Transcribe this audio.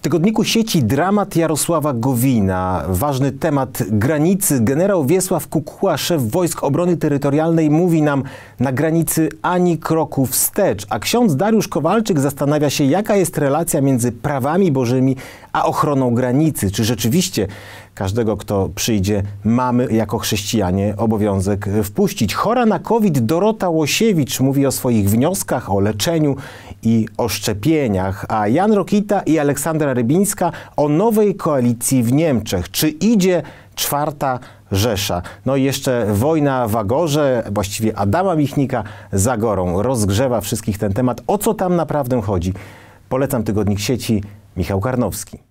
W tygodniku sieci dramat Jarosława Gowina. Ważny temat granicy. Generał Wiesław Kukuła, szef Wojsk Obrony Terytorialnej, mówi nam na granicy ani kroku wstecz. A ksiądz Dariusz Kowalczyk zastanawia się, jaka jest relacja między prawami bożymi a ochroną granicy. Czy rzeczywiście każdego, kto przyjdzie, mamy jako chrześcijanie obowiązek wpuścić? Chora na COVID Dorota Łosiewicz mówi o swoich wnioskach, o leczeniu i o szczepieniach, a Jan Rokita i Aleksandra Rybińska o nowej koalicji w Niemczech. Czy idzie czwarta Rzesza. No i jeszcze wojna w Agorze, właściwie Adama Michnika z Agorą. Rozgrzewa wszystkich ten temat. O co tam naprawdę chodzi? Polecam Tygodnik Sieci, Michał Karnowski.